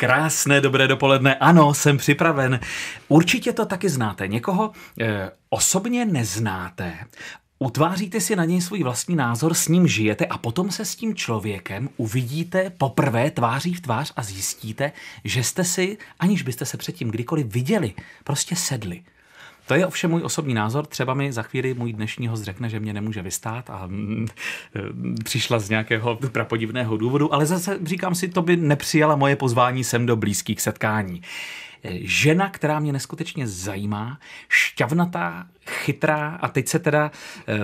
Krásné dobré dopoledne, ano, jsem připraven. Určitě to taky znáte. Někoho eh, osobně neznáte, utváříte si na něj svůj vlastní názor, s ním žijete a potom se s tím člověkem uvidíte poprvé tváří v tvář a zjistíte, že jste si, aniž byste se předtím kdykoliv viděli, prostě sedli. To je ovšem můj osobní názor. Třeba mi za chvíli můj dnešní host řekne, že mě nemůže vystát a mm, mm eh, přišla z nějakého prapodivného důvodu, ale zase říkám si, to by nepřijala moje pozvání sem do blízkých setkání. Eh, žena, která mě neskutečně zajímá, šťavnatá, chytrá a teď se teda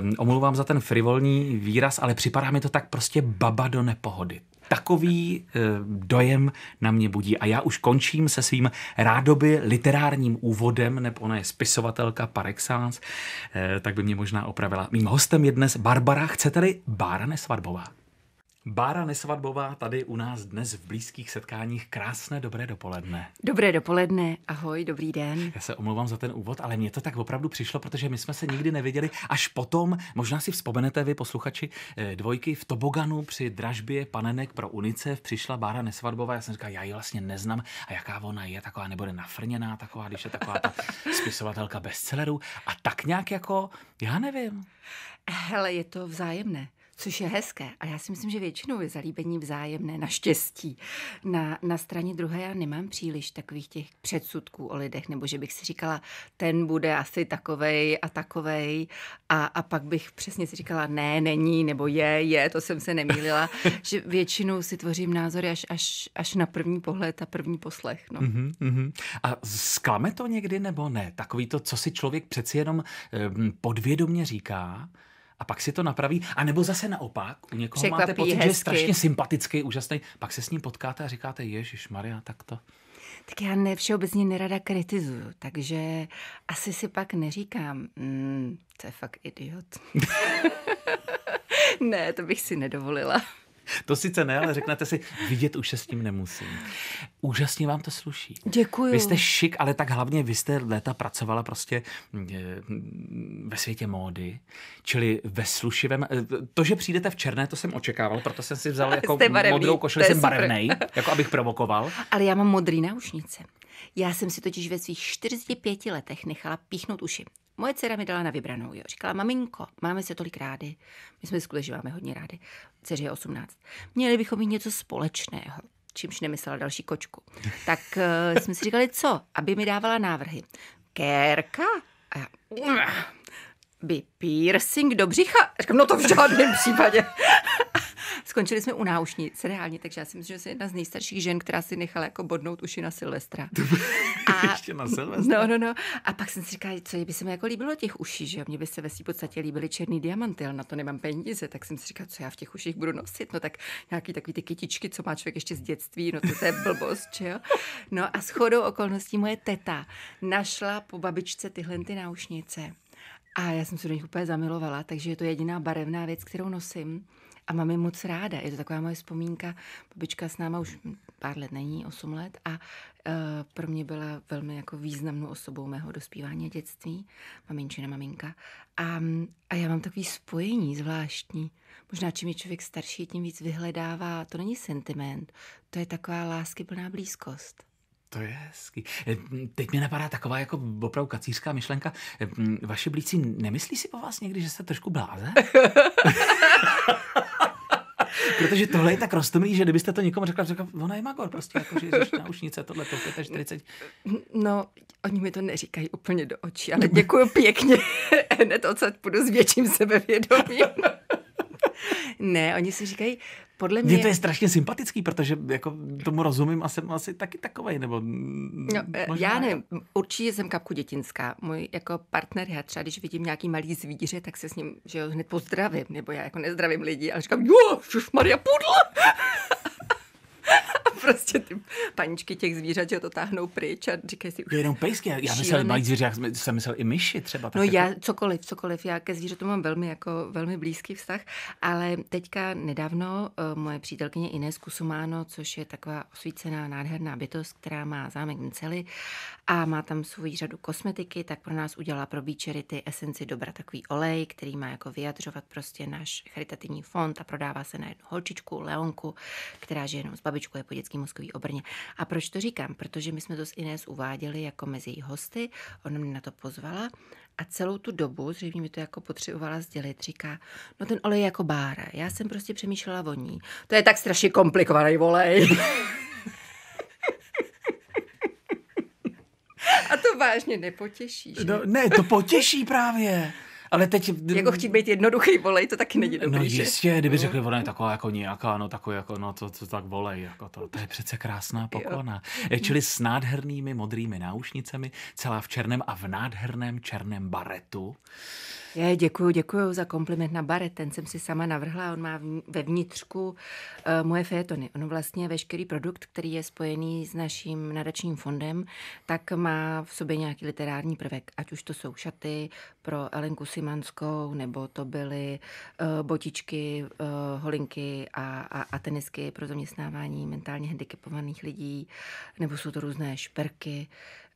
um, eh, omlouvám za ten frivolní výraz, ale připadá mi to tak prostě baba do nepohody. Takový eh, dojem na mě budí. A já už končím se svým rádoby literárním úvodem, nebo ona je spisovatelka par excellence, eh, tak by mě možná opravila. Mým hostem je dnes Barbara, chcete-li Bára Nesvadbová. Bára Nesvadbová tady u nás dnes v blízkých setkáních. Krásné dobré dopoledne. Dobré dopoledne, ahoj, dobrý den. Já se omlouvám za ten úvod, ale mně to tak opravdu přišlo, protože my jsme se nikdy neviděli. Až potom, možná si vzpomenete vy, posluchači eh, dvojky, v Toboganu při dražbě panenek pro UNICEF přišla Bára Nesvadbová. Já jsem říkal, já ji vlastně neznám a jaká ona je, taková nebude nafrněná, taková, když je taková ta spisovatelka bestsellerů. A tak nějak jako, já nevím. Hele, je to vzájemné což je hezké. A já si myslím, že většinou je zalíbení vzájemné, naštěstí. Na, na straně druhé já nemám příliš takových těch předsudků o lidech, nebo že bych si říkala, ten bude asi takovej a takovej a, a pak bych přesně si říkala, ne, není, nebo je, je, to jsem se nemýlila. že většinou si tvořím názory až, až, až na první pohled a první poslech. No. Mm-hmm, mm-hmm. A zklame to někdy nebo ne? Takový to, co si člověk přeci jenom eh, podvědomě říká, a pak si to napraví. A nebo zase naopak, u někoho Překvapí máte pocit, hezky. že je strašně sympatický, úžasný, pak se s ním potkáte a říkáte, Ježíš Maria, tak to. Tak já ne, všeobecně nerada kritizuju, takže asi si pak neříkám, mm, to je fakt idiot. ne, to bych si nedovolila. To sice ne, ale řeknete si, vidět už se s tím nemusím. Úžasně vám to sluší. Děkuji. Vy jste šik, ale tak hlavně vy jste léta pracovala prostě mm, mm, ve světě módy, čili ve slušivém. Eh, to, že přijdete v černé, to jsem očekával, proto jsem si vzal jako modrou košili, jsem barevnej, jako abych provokoval. Ale já mám modrý náušnice. Já jsem si totiž ve svých 45 letech nechala píchnout uši. Moje dcera mi dala na vybranou, jo. Říkala, maminko, máme se tolik rády. My jsme skutečně máme hodně rády. Dceři je 18. Měli bychom mít něco společného čímž nemyslela další kočku. Tak uh, jsme si říkali, co? Aby mi dávala návrhy. Kérka? A já, uh, by piercing do břicha? Říkám, no to v žádném případě. Skončili jsme u náušnic, reálně, takže já si myslím, že jsem jedna z nejstarších žen, která si nechala jako bodnout uši na Silvestra. a, Ještě na Silvestra? No, no, no. A pak jsem si říkala, co by se mi jako líbilo těch uší, že Mě by se ve své podstatě líbily černý diamanty, ale na to nemám peníze, tak jsem si říkala, co já v těch uších budu nosit. No tak nějaký takový ty kytičky, co má člověk ještě z dětství, no to, to je blbost, že jo? No a shodou okolností moje teta našla po babičce tyhle ty náušnice. A já jsem se do nich úplně zamilovala, takže je to jediná barevná věc, kterou nosím a mám je moc ráda. Je to taková moje vzpomínka. Babička s náma už pár let není, 8 let a e, pro mě byla velmi jako významnou osobou mého dospívání a dětství, maminčina, maminka. A, a já mám takový spojení zvláštní. Možná čím je člověk starší, tím víc vyhledává. To není sentiment, to je taková láskyplná blízkost. To je hezký. Eh, teď mě napadá taková jako opravdu kacířská myšlenka. Eh, Vaše blíci, nemyslí si po vás někdy, že jste trošku bláze? Protože tohle je tak roztomilý, že kdybyste to někomu řekla, řekla, ona je magor, prostě jako, že ježiš, ušnice, tohle to 45. No, oni mi to neříkají úplně do očí, ale děkuji pěkně. Hned odsad půjdu s větším sebevědomím. ne, oni si říkají, podle mě... mě to je strašně sympatický, protože jako tomu rozumím a jsem asi taky takovej, nebo... No, e, možná... já ne. určitě jsem kapku dětinská. Můj jako partner, já třeba když vidím nějaký malý zvíře, tak se s ním že jo, hned pozdravím, nebo já jako nezdravím lidi, ale říkám, jo, Maria pudla! prostě ty paničky těch zvířat, že to táhnou pryč a říkají si... Jo, jenom pejsky, já, já myslel, malý zvířat, já jsem myslel i myši třeba. No tak no jako... já cokoliv, cokoliv, já ke zvířatu mám velmi, jako, velmi blízký vztah, ale teďka nedávno uh, moje přítelkyně Inés Kusumáno, což je taková osvícená, nádherná bytost, která má zámek Mceli a má tam svůj řadu kosmetiky, tak pro nás udělala pro bíčery ty esenci dobra, takový olej, který má jako vyjadřovat prostě náš charitativní fond a prodává se na jednu holčičku, Leonku, která žije jenom s babičkou, je po dětským Český mozkový obrně. A proč to říkám? Protože my jsme to s Inés uváděli jako mezi její hosty, ona mě na to pozvala a celou tu dobu, zřejmě mi to jako potřebovala sdělit, říká, no ten olej jako bára, já jsem prostě přemýšlela o ní. To je tak strašně komplikovaný olej. A to vážně nepotěší, že? No, ne, to potěší právě ale teď... Jako chtít být jednoduchý, volej, to taky není no dobrý, No jistě, že? kdyby řekli, ona je taková jako nějaká, no takový jako, no to, to tak volej, jako to, to je přece krásná poklona. Jo. Eh, čili s nádhernými modrými náušnicemi, celá v černém a v nádherném černém baretu. Je, děkuju, děkuju za kompliment na baret, ten jsem si sama navrhla, on má ve vnitřku uh, moje fétony. On vlastně veškerý produkt, který je spojený s naším nadačním fondem, tak má v sobě nějaký literární prvek, ať už to jsou šaty pro Elenku Simanskou, nebo to byly uh, botičky, uh, holinky a, a, a tenisky pro zaměstnávání mentálně handicapovaných lidí, nebo jsou to různé šperky,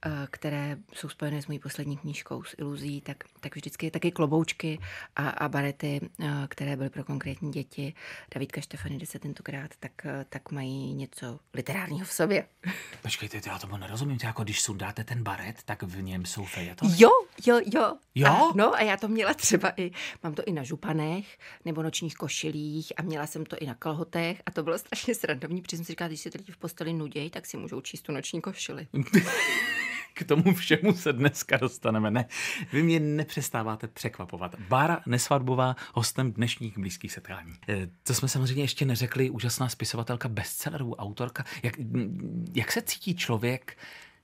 Eh, které jsou spojené s mojí poslední knížkou, s iluzí, tak, tak vždycky taky kloboučky a, a barety, eh, které byly pro konkrétní děti. Davidka Štefany se tentokrát, tak, eh, tak mají něco literárního v sobě. Počkejte, já tomu nerozumím. Tě, jako když sundáte ten baret, tak v něm jsou fejetony? Jo, jo, jo. Jo? A, no a já to měla třeba i, mám to i na županech nebo nočních košilích a měla jsem to i na kalhotech a to bylo strašně srandovní, protože jsem si říkala, když se lidi v posteli nudějí, tak si můžou číst tu noční košili. k tomu všemu se dneska dostaneme. Ne, vy mě nepřestáváte překvapovat. Bára Nesvadbová, hostem dnešních blízkých setkání. Eh, to jsme samozřejmě ještě neřekli, úžasná spisovatelka bestsellerů, autorka. Jak, jak se cítí člověk,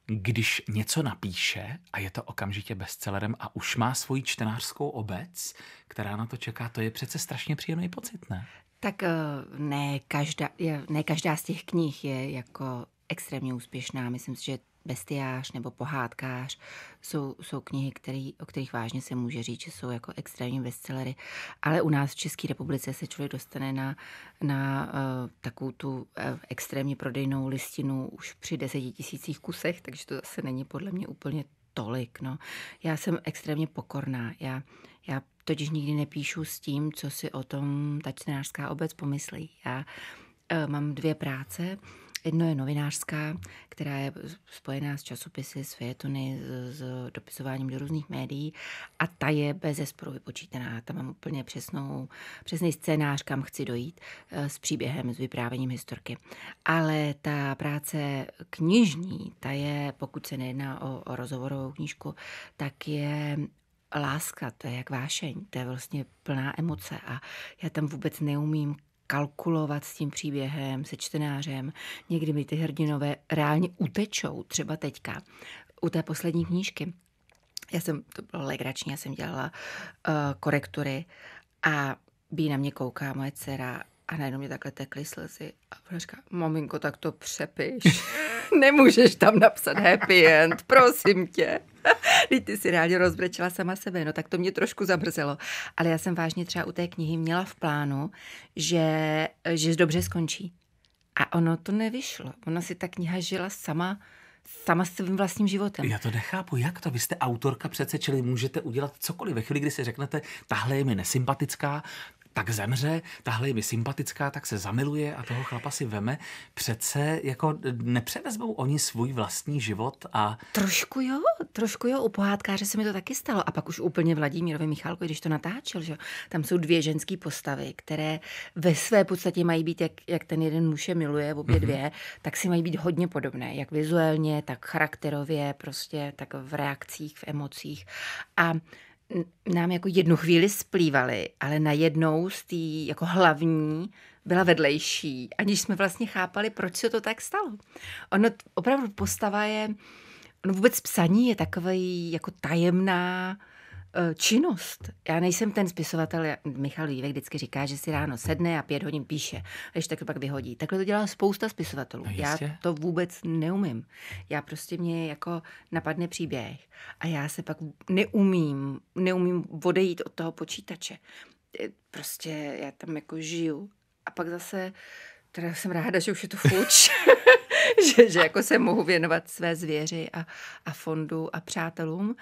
když něco napíše a je to okamžitě bestsellerem a už má svoji čtenářskou obec, která na to čeká, to je přece strašně příjemný pocit, ne? Tak eh, ne každá, ne každá z těch knih je jako extrémně úspěšná. Myslím si, že bestiář nebo Pohádkář jsou, jsou knihy, který, o kterých vážně se může říct, že jsou jako extrémní bestsellery, ale u nás v České republice se člověk dostane na, na uh, takovou tu uh, extrémně prodejnou listinu už při deseti tisících kusech, takže to zase není podle mě úplně tolik. No. Já jsem extrémně pokorná. Já, já totiž nikdy nepíšu s tím, co si o tom ta čtenářská obec pomyslí. Já uh, mám dvě práce. Jedno je novinářská, která je spojená s časopisy, s fejetony, s, s dopisováním do různých médií a ta je bez zesporu vypočítaná. Tam mám úplně přesnou, přesný scénář, kam chci dojít eh, s příběhem, s vyprávěním historky. Ale ta práce knižní, ta je, pokud se nejedná o, o rozhovorovou knížku, tak je láska, to je jak vášeň, to je vlastně plná emoce a já tam vůbec neumím kalkulovat s tím příběhem, se čtenářem. Někdy mi ty hrdinové reálně utečou, třeba teďka, u té poslední knížky. Já jsem, to bylo legrační, já jsem dělala uh, korektury a by na mě kouká moje dcera a najednou mě takhle tekly slzy a ona říká, maminko, tak to přepiš. Nemůžeš tam napsat happy end, prosím tě. Teď ty si rádi rozbrečela sama sebe, no tak to mě trošku zamrzelo. Ale já jsem vážně třeba u té knihy měla v plánu, že, že dobře skončí. A ono to nevyšlo. Ona si ta kniha žila sama sama s svým vlastním životem. Já to nechápu, jak to? Vy jste autorka přece, čili můžete udělat cokoliv. Ve chvíli, kdy si řeknete, tahle je mi nesympatická, tak zemře, tahle je mi sympatická, tak se zamiluje a toho chlapa si veme. Přece jako nepřevezmou oni svůj vlastní život a... Trošku jo, trošku jo, u pohádkáře se mi to taky stalo. A pak už úplně Vladimírovi Michálko, když to natáčel, že tam jsou dvě ženské postavy, které ve své podstatě mají být, jak, jak ten jeden muž je miluje, obě mhm. dvě, mm-hmm. tak si mají být hodně podobné, jak vizuálně, tak charakterově, prostě tak v reakcích, v emocích. A nám jako jednu chvíli splývaly, ale najednou z té jako hlavní byla vedlejší, aniž jsme vlastně chápali, proč se to tak stalo. Ono opravdu postava je, no vůbec psaní je takový jako tajemná, Eh, činnost. Já nejsem ten spisovatel, Michal Vývek vždycky říká, že si ráno sedne a pět hodin píše, a ještě tak pak vyhodí. Takhle to dělá spousta spisovatelů. No já to vůbec neumím. Já prostě mě jako napadne příběh a já se pak neumím, neumím odejít od toho počítače. Eh, prostě já tam jako žiju. A pak zase, teda jsem ráda, že už je to fuč. že, že jako se mohu věnovat své zvěři a, a fondu a přátelům.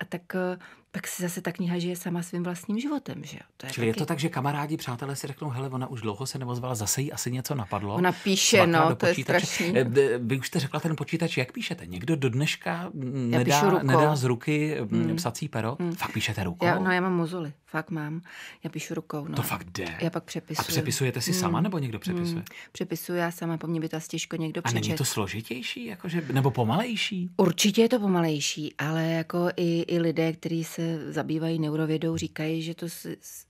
A tak eh, pak si zase ta kniha žije sama svým vlastním životem. Že jo? To je Čili taky... je to tak, že kamarádi, přátelé si řeknou, hele, ona už dlouho se neozvala, zase jí asi něco napadlo. Ona píše, no, to počítače. je strašný. Eh, vy už jste řekla ten počítač, jak píšete? Někdo do dneška nedá, nedá z ruky hmm. psací pero? Hmm. Fakt píšete rukou? Já, no, já mám mozoly, fakt mám. Já píšu rukou. No. To fakt jde. Já pak přepisuju. A přepisujete si hmm. sama, mm. nebo někdo přepisuje? Hmm. Přepisuju já sama, po mně by to asi těžko někdo přečet. A není to složitější, jakože, nebo pomalejší? Určitě je to pomalejší, ale jako i, i lidé, kteří se zabývají neurovědou, říkají, že to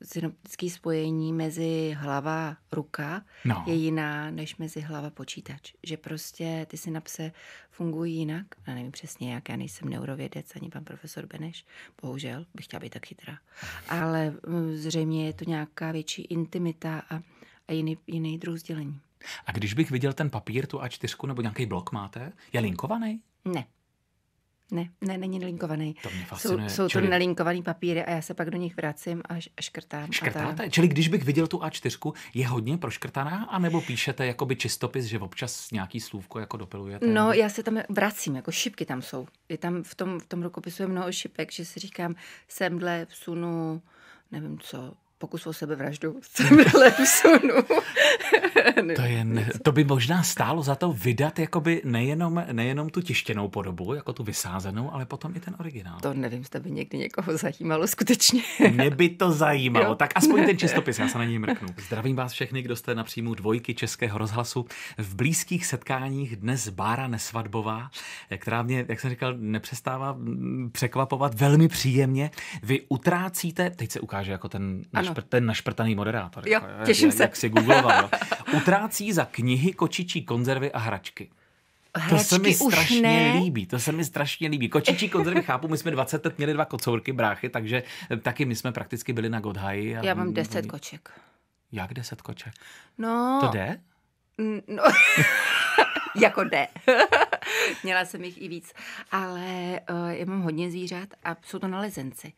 synoptické spojení mezi hlava ruka no. je jiná než mezi hlava počítač. Že prostě ty synapse fungují jinak. Já nevím přesně jak, já nejsem neurovědec, ani pan profesor Beneš, bohužel, bych chtěla být tak chytrá. Ale zřejmě je to nějaká větší intimita a, a jiný, jiný druh sdělení. A když bych viděl ten papír, tu A4 nebo nějaký blok máte, je linkovaný? Ne. Ne, ne, není nelinkovaný. To mě fascinuje. Jsou, jsou Čili... to nelinkovaný papíry a já se pak do nich vracím a škrtám. Škrtáte? A ta... Čili když bych viděl tu A4, je hodně proškrtaná, a nebo píšete jakoby čistopis, že občas nějaký slůvko jako dopilujete? No, já se tam vracím, jako šipky tam jsou. Je tam v tom, v tom rukopisu je mnoho šipek, že si říkám, semhle vsunu, nevím co, pokus o sebevraždu v tomhle sunu. to, je, ne, to by možná stálo za to vydat jakoby nejenom, nejenom tu tištěnou podobu, jako tu vysázenou, ale potom i ten originál. To nevím, zda by někdy někoho zajímalo skutečně. Mě by to zajímalo, jo. tak aspoň ten čistopis, já se na něj mrknu. Zdravím vás všechny, kdo jste na příjmu dvojky Českého rozhlasu. V blízkých setkáních dnes Bára Nesvadbová, která mě, jak jsem říkal, nepřestává překvapovat velmi příjemně. Vy utrácíte, teď se ukáže jako ten našpr, ten našprtaný moderátor. Jo, jako, těším jak, se. Jak si googloval. Jo. Utrácí za knihy, kočičí konzervy a hračky. Hračky to se mi strašně ne. líbí, to se mi strašně líbí. Kočičí konzervy chápu, my jsme 20 let měli dva kocourky, bráchy, takže eh, taky my jsme prakticky byli na Godhaji. A... Já mám 10 koček. Jak 10 koček? No. To jde? No. jako ne. Měla jsem jich i víc. Ale uh, já mám hodně zvířat a jsou to nalezenci.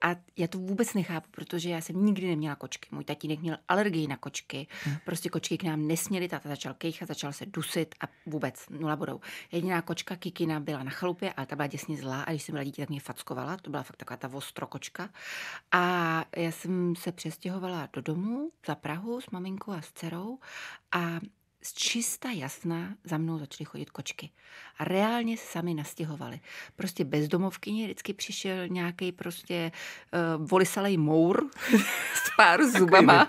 A já to vůbec nechápu, protože já jsem nikdy neměla kočky. Můj tatínek měl alergii na kočky. Hm. Prostě kočky k nám nesměly, Tata začal kejchat, začal se dusit a vůbec nula bodou. Jediná kočka Kikina byla na chalupě, ale ta byla děsně zlá a když jsem byla dítě, tak mě fackovala. To byla fakt taková ta kočka. A já jsem se přestěhovala do domu za Prahu s maminkou a s dcerou a z čista jasná za mnou začaly chodit kočky. A reálně se sami nastěhovali. Prostě bezdomovkyně vždycky přišel nějaký prostě uh, volisalej mour s pár zubama.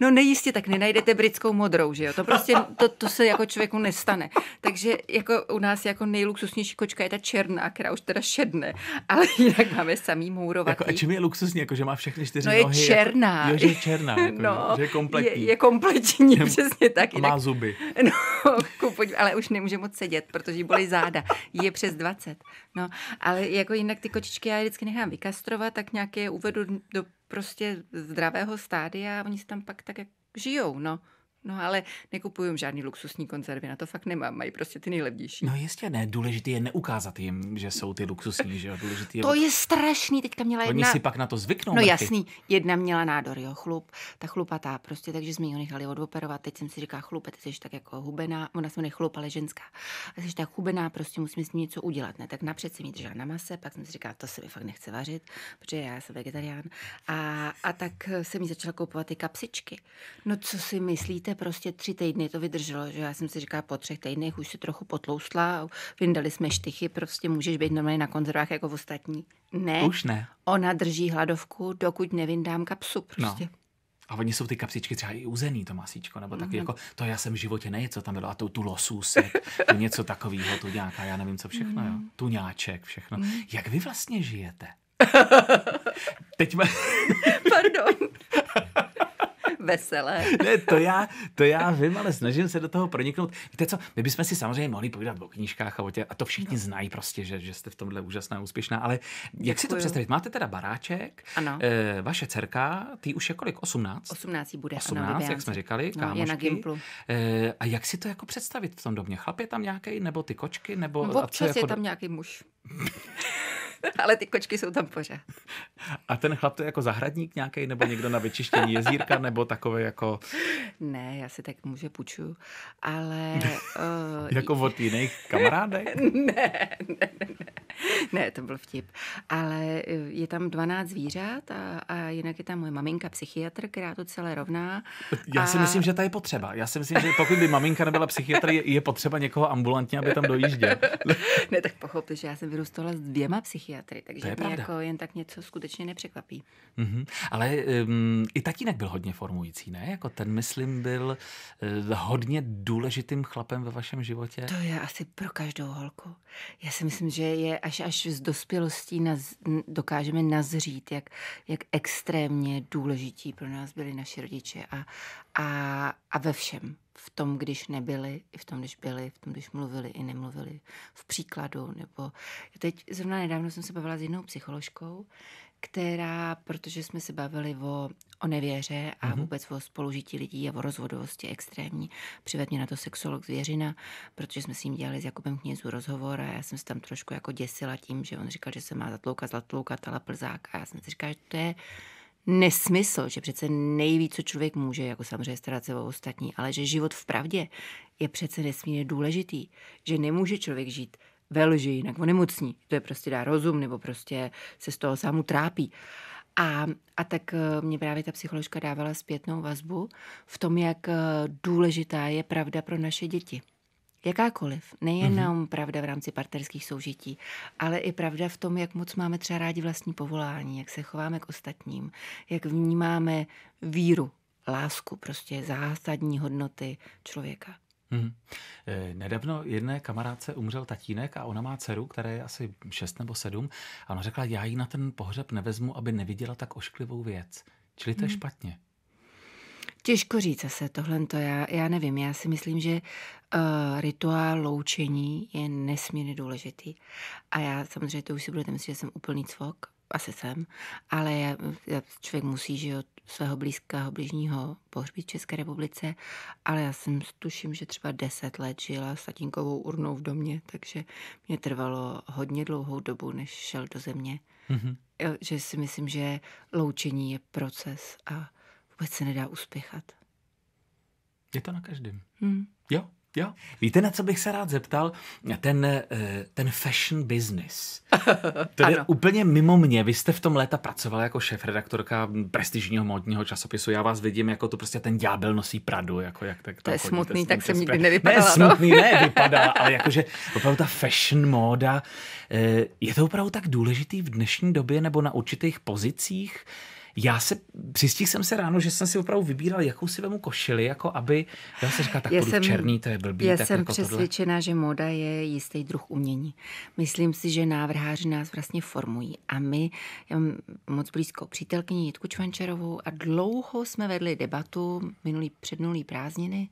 No nejistě, tak nenajdete britskou modrou, že jo? To prostě, to, to se jako člověku nestane. Takže jako u nás jako nejluxusnější kočka je ta černá, která už teda šedne, ale jinak máme samý mourovatý. Jako, a čím je luxusní, jako že má všechny čtyři no nohy? je jako- černá. Jako, jo, že je černá, jako, no, že je kompletní. Je, je kompletní, je, přesně tak. A má zuby. No, kupuť, ale už nemůže moc sedět, protože jí bolí záda. je přes 20. No, ale jako jinak ty kočičky já je vždycky nechám vykastrovat, tak nějaké uvedu do prostě zdravého stádia a oni se tam pak tak jak žijou, no. No ale nekupuju žádný luxusní konzervy, na to fakt nemám, mají prostě ty nejlevnější. No jistě ne, důležité je neukázat jim, že jsou ty luxusní, že jo, důležitý je... To je strašný, teďka měla jedna... Oni si pak na to zvyknou. No taky. jasný, jedna měla nádor, jo, chlup, ta chlupatá prostě, takže jsme ji nechali odoperovat, teď jsem si říká chlupe, ty jsi tak jako hubená, ona se jmenuje chlup, ale ženská, a jsi tak hubená, prostě musíme s ní něco udělat, ne, tak napřed jsem ji držela na mase, pak jsem si říká, to se mi fakt nechce vařit, protože já jsem vegetarián, a, a tak jsem mi začala kupovat ty kapsičky. No co si myslíte, máte prostě tři týdny, to vydrželo, že já jsem si říkala, po třech týdnech už se trochu potloustla, vyndali jsme štychy, prostě můžeš být normálně na konzervách jako v ostatní. Ne. Už ne. Ona drží hladovku, dokud nevindám kapsu prostě. No. A oni jsou ty kapsičky třeba i uzený, to masíčko, nebo taky mm-hmm. jako, to já jsem v životě nejel, co tam bylo, a to tu losůsek, to něco takového, tu nějaká, já nevím co všechno, mm-hmm. jo. Mhm. tuňáček, všechno. Mm-hmm. Jak vy vlastně žijete? Teď ma... Pardon. veselé. Ne, to já, to já vím, ale snažím se do toho proniknout. Víte co, my bychom si samozřejmě mohli povídat o knížkách a, o tě, a to všichni no. znají prostě, že, že jste v tomhle úžasná, úspěšná, ale Děkuju. jak si to představit? Máte teda baráček, ano. E, vaše dcerka, ty už je kolik? 18? 18 bude, 18, ano, jak jsme říkali, no, kámošky. je na Gimplu. E, a jak si to jako představit v tom domě? Chlap je tam nějaký, nebo ty kočky, nebo... No, občas jako... je tam nějaký muž. ale ty kočky jsou tam pořád. A ten chlap to je jako zahradník nějaký, nebo někdo na vyčištění jezírka, nebo takové jako... Ne, já si tak může půjču, ale... Uh... jako od jiných kamarádek? ne, ne, ne. ne. ne, to byl vtip. Ale eh, je tam 12 zvířat a, a jinak je tam moje maminka, psychiatr, která to celé rovná. Já a... si myslím, že ta je potřeba. Já si myslím, že pokud by maminka nebyla psychiatr, je, je potřeba někoho ambulantně, aby tam dojížděl. ne, tak pochopte, že já jsem vyrůstala s dvěma psychiatry, takže to je mě pravda. jako jen tak něco skutečně nepřekvapí. Mm-hmm. Ale um, i tatínek byl hodně formující, ne? Jako ten, myslím, byl uh, hodně důležitým chlapem ve vašem životě. To je asi pro každou holku. Já si myslím, že je až až z dospělostí naz, dokážeme nazřít, jak, jak extrémně důležití pro nás byli naši rodiče a, a, a ve všem. V tom, když nebyli, i v tom, když byli, v tom, když mluvili i nemluvili, v příkladu. Nebo teď zrovna nedávno jsem se bavila s jednou psycholožkou, která, protože jsme se bavili o, o nevěře a mm-hmm. vůbec o spolužití lidí a o rozvodovosti extrémní, přived mě na to sexolog Zvěřina, protože jsme s ním dělali s Jakubem knězů rozhovor a já jsem se tam trošku jako děsila tím, že on říkal, že se má zatloukat, zatloukat, ale plzák a já jsem si říkala, že to je nesmysl, že přece nejvíc, co člověk může, jako samozřejmě starat se o ostatní, ale že život v pravdě je přece nesmírně důležitý, že nemůže člověk žít ve lži, jinak onemocní. To je prostě dá rozum, nebo prostě se z toho samu trápí. A, a tak eh, mě právě ta psycholožka dávala zpětnou vazbu v tom, jak eh, důležitá je pravda pro naše děti. Jakákoliv, nejenom mm-hmm. pravda v rámci partnerských soužití, ale i pravda v tom, jak moc máme třeba rádi vlastní povolání, jak se chováme k ostatním, jak vnímáme víru, lásku, prostě zásadní hodnoty člověka. Hmm. Nedávno jedné kamarádce umřel tatínek a ona má dceru, která je asi 6 nebo 7 a ona řekla, já ji na ten pohřeb nevezmu, aby neviděla tak ošklivou věc. Čili to je hmm. špatně. Těžko říct se tohle, to já, já nevím. Já si myslím, že uh, rituál loučení je nesmírně důležitý. A já samozřejmě to už si budete myslet, že jsem úplný cvok, asi jsem, ale já, já, člověk musí že jo, svého blízkého blížního pohřbí v České republice, ale já jsem tuším, že třeba deset let žila s tatínkovou urnou v domě, takže mě trvalo hodně dlouhou dobu, než šel do země. Mm-hmm. Že si myslím, že loučení je proces a vůbec se nedá uspěchat. Je to na každém. Hmm. Jo, Jo. Víte, na co bych se rád zeptal? Ten, eh, ten fashion business. To je úplně mimo mě. Vy jste v tom léta pracovala jako šéf-redaktorka prestižního módního časopisu. Já vás vidím jako to prostě ten ďábel nosí pradu. Jako jak tak to je smutný, tak jsem nikdy nevypadala. Ne, no. smutný, ne, vypadá, ale jakože opravdu ta fashion móda, eh, je to opravdu tak důležitý v dnešní době nebo na určitých pozicích? já se, přistihl jsem se ráno, že jsem si opravdu vybíral, jakou si vemu košili, jako aby, já se říkal, tak já jsem, černý, to je blbý. Já tak jsem jako přesvědčena, tohle. že moda je jistý druh umění. Myslím si, že návrháři nás vlastně formují a my, já mám moc blízko přítelkyni Jitku Čvančarovou a dlouho jsme vedli debatu minulý, přednulý prázdniny,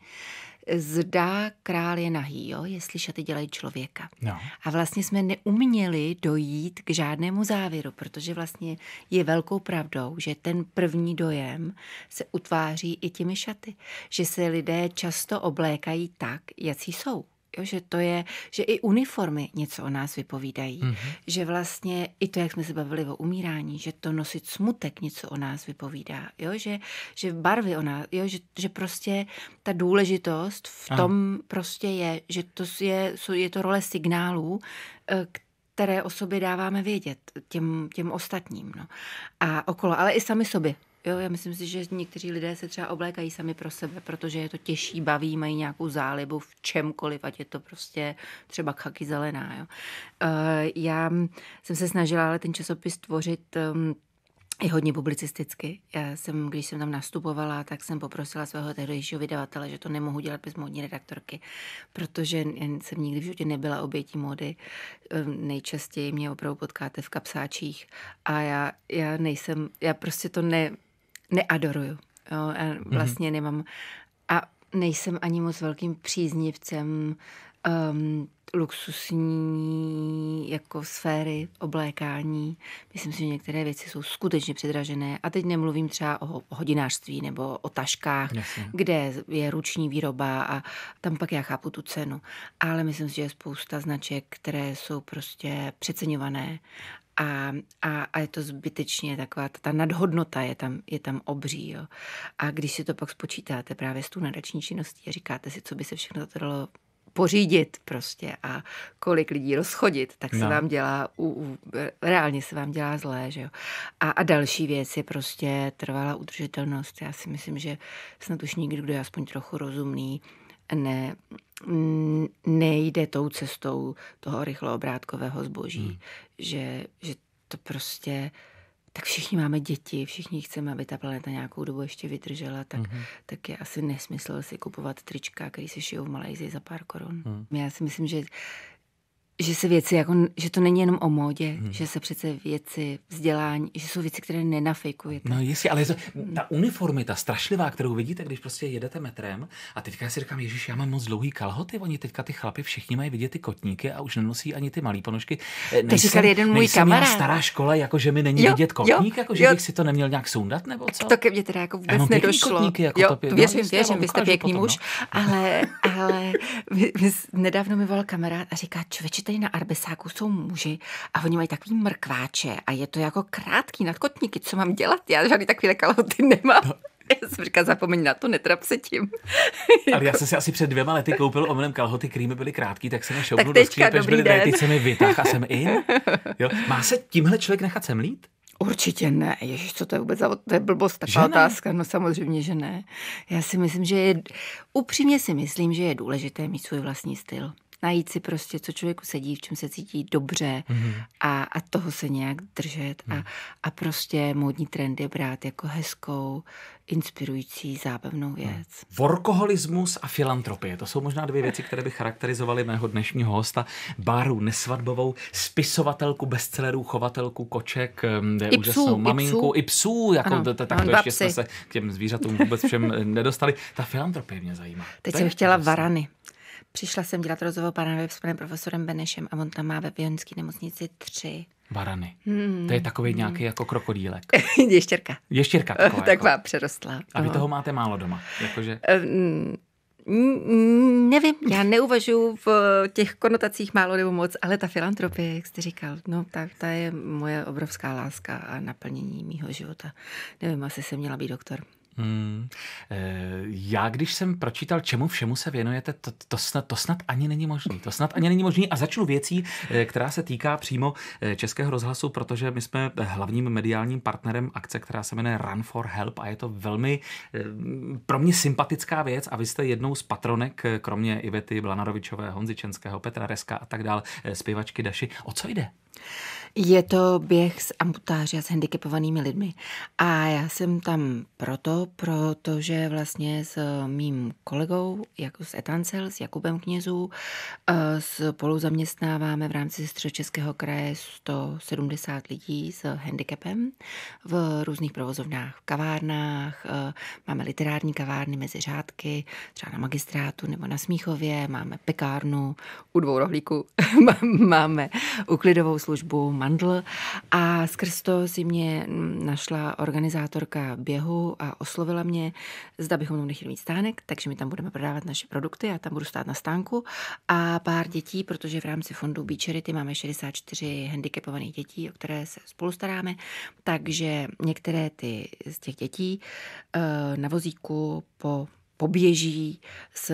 zdá král je nahý, jo? jestli šaty dělají člověka. No. A vlastně jsme neuměli dojít k žádnému závěru, protože vlastně je velkou pravdou, že ten první dojem se utváří i těmi šaty. Že se lidé často oblékají tak, jak jsou. Jo, že to je, že i uniformy něco o nás vypovídají. Mm-hmm. Že vlastně i to, jak jsme se bavili o umírání, že to nosit smutek něco o nás vypovídá. Jo, že, že barvy o nás, jo, že, že prostě ta důležitost v Aha. tom prostě je, že to je, je to role signálů, eh, které o sobě dáváme vědět těm, těm ostatním. No. A okolo, ale i sami sobě Jo, já myslím si, že někteří lidé se třeba oblékají sami pro sebe, protože je to těžší, baví, mají nějakou zálibu v čemkoliv, ať je to prostě třeba khaky zelená. Jo. Eh, já jsem se snažila ale ten časopis tvořit je ehm, hodně publicisticky. Já jsem, když jsem tam nastupovala, tak jsem poprosila svého tehdejšího vydavatele, že to nemohu dělat bez módní redaktorky, protože jsem nikdy v životě nebyla obětí módy. Ehm, nejčastěji mě opravdu potkáte v kapsáčích a já, já nejsem, já prostě to ne, neadoruju. Jo, a mhm. vlastně mm-hmm. nemám. A nejsem ani moc velkým příznivcem um, luxusní jako sféry oblékání. Myslím si, že některé věci jsou skutečně předražené. A teď nemluvím třeba o hodinářství nebo o taškách, Jasně. kde je ruční výroba a tam pak já chápu tu cenu. Ale myslím si, že je spousta značek, které jsou prostě přeceňované a, a, a je to zbytečně taková, ta nadhodnota je tam, je tam obří. Jo. A když si to pak spočítáte právě s tou nadační činností a říkáte si, co by se všechno to dalo pořídit prostě a kolik lidí rozchodit, tak se no. vám dělá, u, u, reálně se vám dělá zlé, že jo. A, a další věc je prostě trvalá udržitelnost. Já si myslím, že snad už nikdo, kdo je aspoň trochu rozumný, ne, nejde tou cestou toho rychloobrátkového zboží. Hmm. Že, že to prostě tak všichni máme děti, všichni chceme, aby ta planeta nějakou dobu ještě vydržela, tak, mm-hmm. tak je asi nesmysl si kupovat trička, který se šijou v Malajzii za pár korun. Mm. Já si myslím, že že se věci, jako, že to není jenom o módě, hmm. že se přece věci, vzdělání, že jsou věci, které nenafejkujete. No jistě, ale to, ta uniformita strašlivá, kterou vidíte, když prostě jedete metrem a teďka si říkám, Ježíš, já mám moc dlouhý kalhoty, oni teďka ty chlapy všichni mají vidět ty kotníky a už nenosí ani ty malé ponožky. Nejsem, říkal jeden můj kamarád. stará škola, jako že mi není jo, vidět kotník, jo, jako že jo. bych si to neměl nějak sundat nebo co? To ke mně teda jako vůbec nedošlo. Kotníky, jako jo, to, pě- věřím, no, věřím, vy jste pěkný muž, no. ale, ale nedávno mi volal kamarád a říká, člověče, tady na arbesáku jsou muži a oni mají takový mrkváče a je to jako krátký nadkotníky, co mám dělat? Já žádný takový kalhoty nemám. No. Já jsem říkal, zapomeň na to, netrap se tím. Ale já jako- jsem si asi před dvěma lety koupil omylem kalhoty, kterými byly krátký, tak jsem našel do do že byly ty, se mi vytah a jsem in. Jo. Má se tímhle člověk nechat semlít? Určitě ne. Ježíš, co to je vůbec za to je blbost, taková otázka. No samozřejmě, že ne. Já si myslím, že je, upřímně si myslím, že je důležité mít svůj vlastní styl najít si prostě, co člověku sedí, v čem se cítí dobře mm-hmm. a, a toho se nějak držet mm. a, mhm. a prostě módní trendy brát jako hezkou, inspirující, zábavnou mhm. věc. Mm. Workoholismus a filantropie, to jsou možná dvě věci, které by charakterizovaly mého dnešního hosta. Báru Nesvadbovou, spisovatelku bestsellerů, chovatelku koček, I úžasnou psů, maminku, i psů, jako ano, tak to ještě jsme se k těm zvířatům vůbec všem eh, nedostali. Ta filantropie mě zajímá. Teď jsem chtěla varany. Přišla jsem dělat rozhovor pana s panem profesorem Benešem a on tam má ve Vionské nemocnici tři Barany. Hmm. To je takový nějaký hmm. jako krokodýlek. Ještěrka. Ještěrka. Taková, jako. tak jako. má přerostla. A vy no. toho máte málo doma? Jakože... Eh, mm, nevím, já neuvažuji v těch konotacích málo nebo moc, ale ta filantropie, jak jste říkal, no tak ta je moje obrovská láska a naplnění mýho života. Nevím, asi jsem měla být doktor. Hmm. Eh, já když jsem pročítal, čemu všemu se věnujete, to, to, snad, to snad ani není možné, To snad ani není možné, a začnu věcí, eh, která se týká přímo eh, Českého rozhlasu, protože my jsme hlavním mediálním partnerem akce, která se jmenuje Run for Help a je to velmi pro mě sympatická věc a vy jste jednou z patronek, kromě Ivety Blanarovičové, Honzičenského, Petra Reska a tak dále, zpěvačky Daši. O co jde? Je to běh s amputáři a s handicapovanými lidmi. A já jsem tam proto, protože vlastně s mým kolegou, jako s Etancel, s Jakubem Knězů, eh, spolu zaměstnáváme v rámci Středočeského kraje 170 lidí s handicapem v různých provozovnách, v kavárnách. Eh, máme literární kavárny mezi řádky, třeba na magistrátu nebo na Smíchově, máme pekárnu u dvou rohlíků, máme uklidovou službu, mandl a skrz to si mě mm, našla organizátorka běhu a oslovila mě, zda bychom tam nechtěli mít stánek, takže my tam budeme prodávat naše produkty, já tam budu stát na stánku a pár dětí, protože v rámci fondu Be Charity máme 64 handicapovaných dětí, o které se spolu staráme, takže některé ty z těch dětí eh, na vozíku po poběží s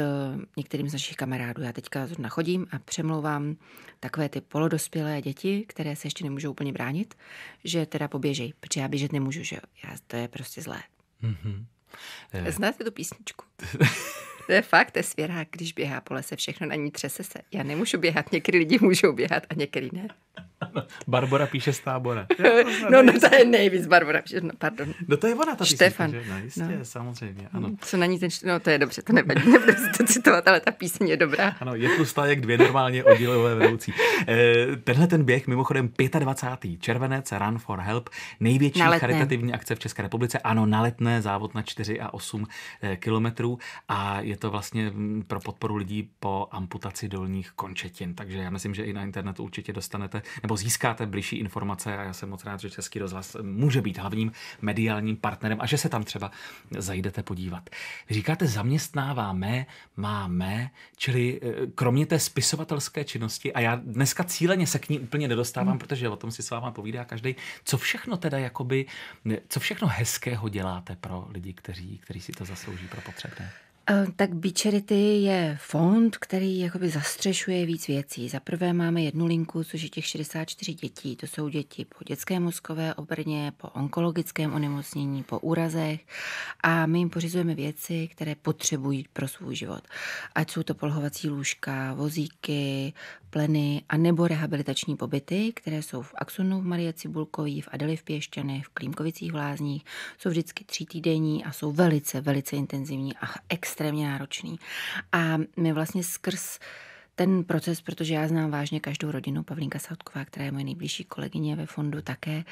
některým z našich kamarádů. Já teďka zrovna chodím a přemlouvám takové ty polodospělé děti, které se ještě nemůžou úplně bránit, že teda poběžej, protože já běžet nemůžu, že já, to je prostě zlé. Mm-hmm. Znáte tu písničku? To je fakt, to je svěrá, když běhá po lese, všechno na ní třese se. Já nemůžu běhat, některý lidi můžou běhat a některý ne. Barbara píše z tábora. no, no to je nejvíc Barbara píše, no, pardon. No to je ona ta Štefan. Písnička, že? No, jistě, no. samozřejmě, ano. Co na ní ten, no to je dobře, to nevadí, nebudu si to citovat, ale ta píseň je dobrá. Ano, je tu jak dvě normálně oddílové vedoucí. E, tenhle ten běh, mimochodem 25. červenec, Run for Help, největší charitativní akce v České republice. Ano, na letné závod na 4 a 8 eh, kilometrů a je to vlastně mm, pro podporu lidí po amputaci dolních končetin. Takže já myslím, že i na internetu určitě dostanete, nebo získáte bližší informace a já jsem moc rád, že Český rozhlas může být hlavním mediálním partnerem a že se tam třeba zajdete podívat. Vy říkáte zaměstnáváme, máme, čili e, kromě té spisovatelské činnosti a já dneska cíleně se k ní úplně nedostávám, hmm. protože o tom si s váma povídá každý. Co všechno teda jakoby, co všechno hezkého děláte pro lidi, kteří, kteří si to zaslouží pro potřebné? Eh, tak Be Charity je fond, který jakoby zastřešuje víc věcí. Za prvé máme jednu linku, což je těch 64 dětí. To jsou děti po dětské mozkové obrně, po onkologickém onemocnění, po úrazech a my jim pořizujeme věci, které potřebují pro svůj život. Ať jsou to polhovací lůžka, vozíky, pleny a nebo rehabilitační pobyty, které jsou v Axonu v Marie Cibulkoví, v Adeli v Pěšťany, v Klímkovicích v Lázních. Jsou vždycky tří týdenní a jsou velice, velice intenzivní a extrémně náročný. A my vlastně skrz ten proces, protože já znám vážně každou rodinu, Pavlínka Sautková, která je moje nejbližší kolegyně ve fondu také,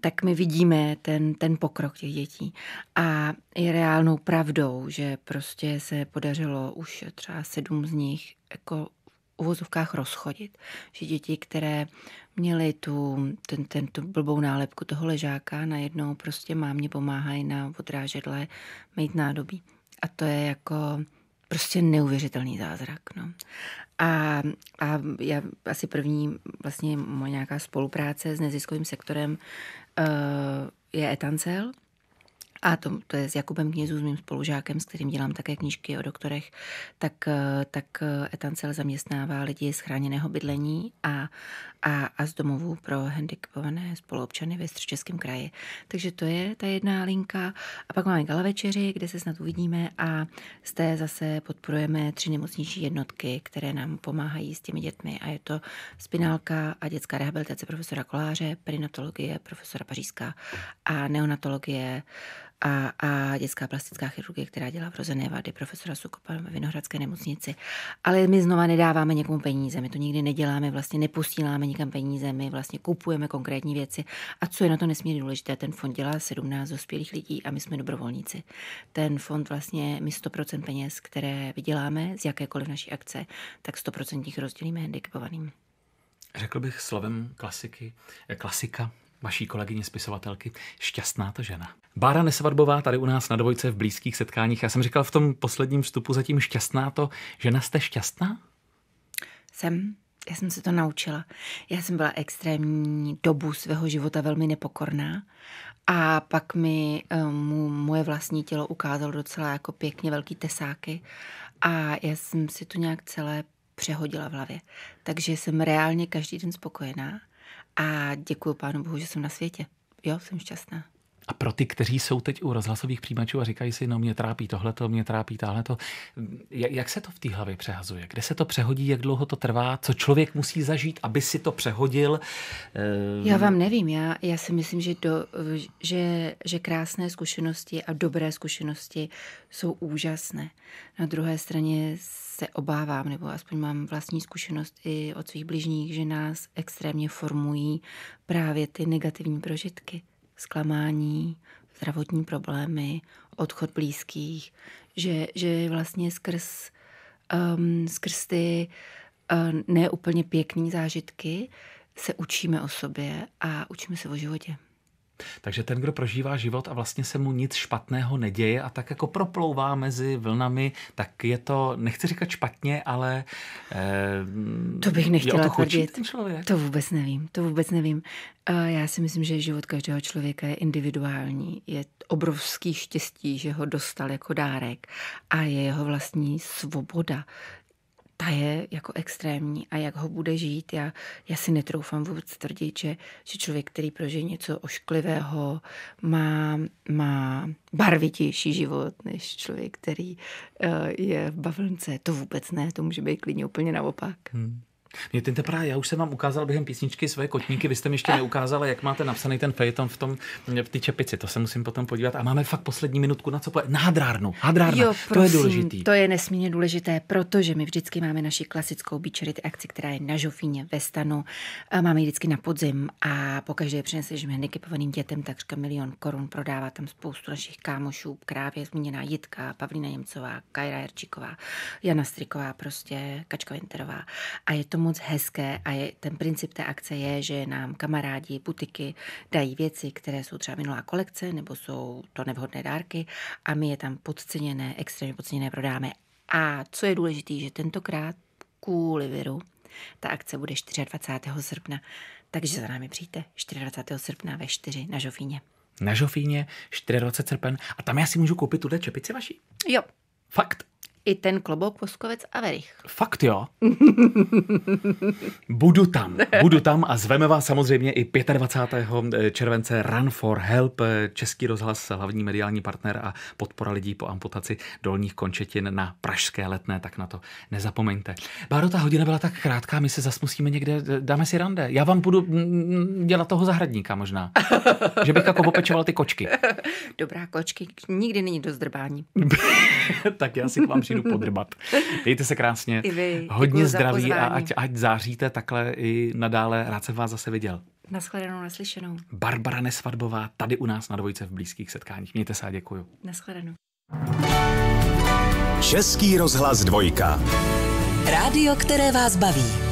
tak my vidíme ten, ten pokrok těch dětí. A je reálnou pravdou, že prostě se podařilo už třeba sedm z nich jako uvozovkách rozchodit. Že děti, které měly tu, ten, ten, tu blbou nálepku toho ležáka, najednou prostě mámě pomáhají na odrážedle mít nádobí. A to je jako prostě neuvěřitelný zázrak. No. A, a já asi první vlastně moje nějaká spolupráce s neziskovým sektorem uh, je Etancel, a to, to je s Jakubem Knězů, s mým spolužákem, s kterým dělám také knížky o doktorech, tak, tak eh, Etancel zaměstnává lidi z chráněného bydlení a, a, a z domovů pro handicapované spoluobčany ve Středočeském kraji. Takže to je ta jedna linka. A pak máme gala večeři, kde se snad uvidíme a z té zase podporujeme tři nemocnější jednotky, které nám pomáhají s těmi dětmi. A je to spinálka a dětská rehabilitace profesora Koláře, perinatologie profesora Pařízka a neonatologie a, a dětská plastická chirurgie, která dělá vrozené vady profesora Sukopa v Vinohradské nemocnici. Ale my znova nedáváme někomu peníze, my to nikdy neděláme, vlastně neposíláme nikam peníze, my vlastně kupujeme konkrétní věci. A co je na to nesmírně důležité, ten fond dělá 17 dospělých lidí a my jsme dobrovolníci. Ten fond vlastně, my 100% peněz, které vyděláme z jakékoliv naší akce, tak 100% jich rozdělíme handicapovaným. Řekl bych slovem klasiky, eh, klasika, vaší kolegyně spisovatelky, šťastná to žena. Bára Nesvadbová tady u nás na dvojce v blízkých setkáních. Já jsem říkal v tom posledním vstupu zatím šťastná to žena. Jste šťastná? Jsem. Já jsem se to naučila. Já jsem byla extrémní dobu svého života velmi nepokorná a pak mi eh, mu, moje vlastní tělo ukázalo docela jako pěkně velký tesáky a já jsem si to nějak celé přehodila v hlavě. Takže jsem reálně každý den spokojená a děkuji Pánu Bohu, že jsem na světě. Jo, jsem šťastná. A pro ty, kteří jsou teď u rozhlasových přijímačů a říkají si, no mě trápí tohleto, mě trápí táhleto, jak se to v té hlavě přehazuje? Kde se to přehodí, jak dlouho to trvá, co člověk musí zažít, aby si to přehodil? Ehm, já vám nevím, já, já si myslím, že, do, že, že krásné zkušenosti a dobré zkušenosti jsou úžasné. Na druhé straně se obávám, nebo aspoň mám vlastní zkušenost i od svých bližních, že nás extrémně formují právě ty negativní prožitky zklamání, zdravotní problémy, odchod blízkých, že, že vlastně skrz, um, skrz ty um, neúplně pěkné zážitky se učíme o sobě a učíme se o životě. Takže ten, kdo prožívá život a vlastně se mu nic špatného neděje a tak jako proplouvá mezi vlnami, tak je to, nechci říkat špatně, ale eh, to bych nechtěla tvrdit. To vůbec nevím, to vůbec nevím. Eh, já si myslím, že život každého člověka je individuální. Je obrovský štěstí, že ho dostal jako dárek a je jeho vlastní svoboda ta je jako extrémní a jak ho bude žít, já, já si netroufám vůbec tvrdit, že, že člověk, který prožije něco ošklivého, má, má barvitější život než člověk, který uh, je v bavlnce. To vůbec ne, to může být klidně úplně naopak. Hmm. Mě ten teprá, já už jsem vám ukázal během písničky své kotníky, vy jste mi ještě ah. neukázala, jak máte napsaný ten fejton v tom v té čepici, to se musím potom podívat. A máme fakt poslední minutku na co pojet. Na hadrárnu, hadrárna, jo, prosím, to je důležité. To je nesmírně důležité, protože my vždycky máme naši klasickou Beacherity akci, která je na Žofíně ve stanu. A máme ji vždycky na podzim a pokaždé je přineseš handicapovaným dětem takřka milion korun. Prodává tam spoustu našich kámošů, krávě zmíněná Jitka, Pavlína Němcová, Kajra Jerčíková, Jana Striková, prostě Kačka Vinterová. A je to moc hezké a je, ten princip té akce je, že nám kamarádi, butiky dají věci, které jsou třeba minulá kolekce nebo jsou to nevhodné dárky a my je tam podceněné, extrémně podceněné prodáme. A co je důležité, že tentokrát kvůli viru ta akce bude 24. srpna, takže za námi přijďte 24. srpna ve 4 na Žofíně. Na Žofíně 24. srpen a tam já si můžu koupit tuhle čepici vaší? Jo. Fakt? i ten klobouk Voskovec a Verich. Fakt jo? budu tam, budu tam a zveme vás samozřejmě i 25. Eh, července Run for Help, eh, Český rozhlas, hlavní mediální partner a podpora lidí po amputaci dolních končetin na Pražské letné, tak na to nezapomeňte. Báro, ta hodina byla tak krátká, my se zas musíme někde, eh, dáme si rande. Já vám budu mm, mm, dělat toho zahradníka možná, že bych jako opečoval ty kočky. Dobrá, kočky nikdy není do zdrbání. tak já si k vám přijdu přijdu podrbat. Dejte se krásně. I vy. Hodně zdraví a ať, ať záříte takhle i nadále. Rád jsem vás zase viděl. Naschledanou, naslyšenou. Barbara Nesvadbová tady u nás na dvojce v blízkých setkáních. Mějte se a děkuju. Naschledanou. Český rozhlas dvojka. Rádio, které vás baví.